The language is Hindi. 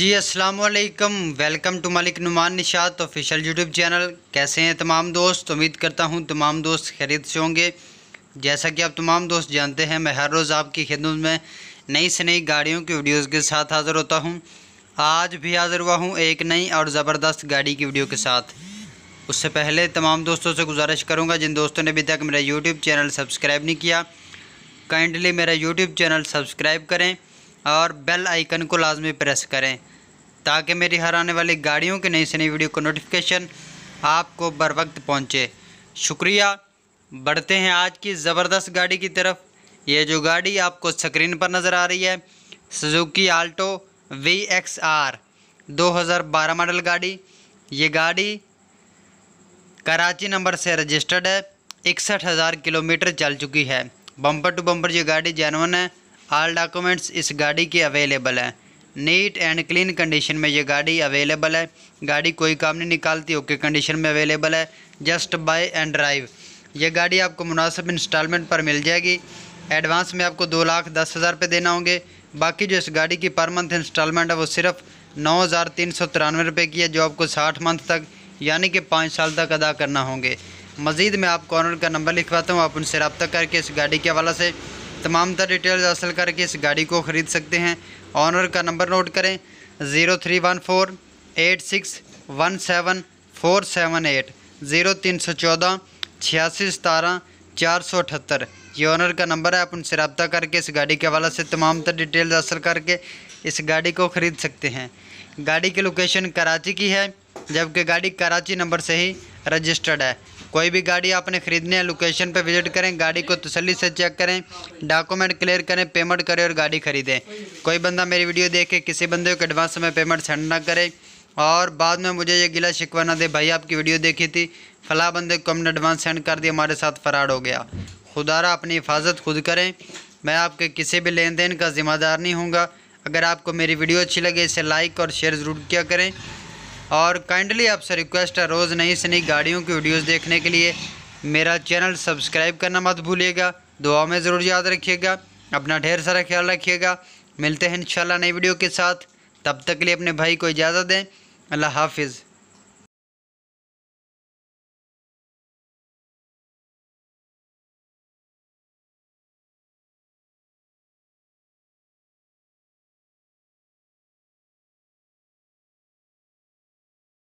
जी वालेकुम welcome to Malik Numan Nishat official YouTube channel कैसे हैं तमाम दोस्त उम्मीद करता हूं तमाम दोस्त खरीद से होंगे जैसा कि आप तमाम दोस्त जानते हैं मैं हर रोज़ आपकी खिदमत में नई से नई गाड़ियों की वीडियोस के साथ हाज़िर होता हूं आज भी हाज़िर हुआ हूं एक नई और ज़बरदस्त गाड़ी की वीडियो के साथ उससे पहले तमाम दोस्तों से गुजारिश करूँगा जिन दोस्तों ने अभी तक मेरा यूट्यूब चैनल सब्सक्राइब नहीं किया काइंडली मेरा यूट्यूब चैनल सब्सक्राइब करें और बेल आइकन को लाजमी प्रेस करें ताकि मेरी हर आने वाली गाड़ियों की नई से नई वीडियो को नोटिफिकेशन आपको बर वक्त पहुँचे शुक्रिया बढ़ते हैं आज की ज़बरदस्त गाड़ी की तरफ ये जो गाड़ी आपको स्क्रीन पर नज़र आ रही है Suzuki Alto V X R दो हज़ार बारह मॉडल गाड़ी ये गाड़ी कराची नंबर से रजिस्टर्ड है इकसठ हज़ार किलोमीटर चल चुकी है बम्पर टू बम्पर ये गाड़ी जैनवन है आल डॉक्यूमेंट्स इस गाड़ी के अवेलेबल हैं नीट एंड क्लीन कंडीशन में ये गाड़ी अवेलेबल है गाड़ी कोई काम नहीं निकालती ओके कंडीशन में अवेलेबल है जस्ट बाय एंड ड्राइव ये गाड़ी आपको मुनासिब इंस्टॉलमेंट पर मिल जाएगी एडवांस में आपको दो लाख दस हज़ार रुपये देना होंगे बाकी जो इस गाड़ी की पर मंथ इंस्टॉलमेंट है वो सिर्फ नौ हज़ार तीन सौ तिरानवे रुपये की है जो आपको साठ मंथ तक यानी कि पाँच साल तक अदा करना होंगे मज़ीद मैं आपको ऑनर का नंबर लिखवाता हूँ आप उनसे रबता करके इस गाड़ी के हवाला से तमाम तर डिटेल्स हासिल करके इस गाड़ी को ख़रीद सकते हैं ऑनर का नंबर नोट करें zero three one four eight six one seven four seven eight zero तीन सौ चौदह छियासी सतारह चार सौ अठहत्तर ये ऑनर का नंबर है आप उनसे रबता करके इस गाड़ी के हवाले से तमाम तर डिटेल्स हासिल करके इस गाड़ी को ख़रीद सकते हैं गाड़ी की लोकेशन कराची की है जबकि गाड़ी कराची नंबर से ही रजिस्टर्ड है कोई भी गाड़ी आपने ख़रीदनी है लोकेशन पर विज़िट करें गाड़ी को तसली से चेक करें डॉक्यूमेंट क्लियर करें पेमेंट करें और गाड़ी ख़रीदें कोई बंदा मेरी वीडियो देखे किसी बंदे को एडवांस में पेमेंट सेंड ना करे और बाद में मुझे ये गिला शिकवा ना दे भाई आपकी वीडियो देखी थी फला बंदे को हमने एडवांस सेंड कर दिया हमारे साथ फ़रार हो गया खुदारा अपनी हिफाजत खुद करें मैं आपके किसी भी लेन देन का ज़िम्मेदार नहीं हूँगा अगर आपको मेरी वीडियो अच्छी लगे इसे लाइक और शेयर ज़रूर किया करें और काइंडली आपसे रिक्वेस्ट है रोज़ नई से नई गाड़ियों की वीडियोस देखने के लिए मेरा चैनल सब्सक्राइब करना मत भूलिएगा दुआ में ज़रूर याद रखिएगा अपना ढेर सारा ख्याल रखिएगा मिलते हैं इंशाल्लाह नई वीडियो के साथ तब तक के लिए अपने भाई को इजाज़त दें अल्लाह हाफिज़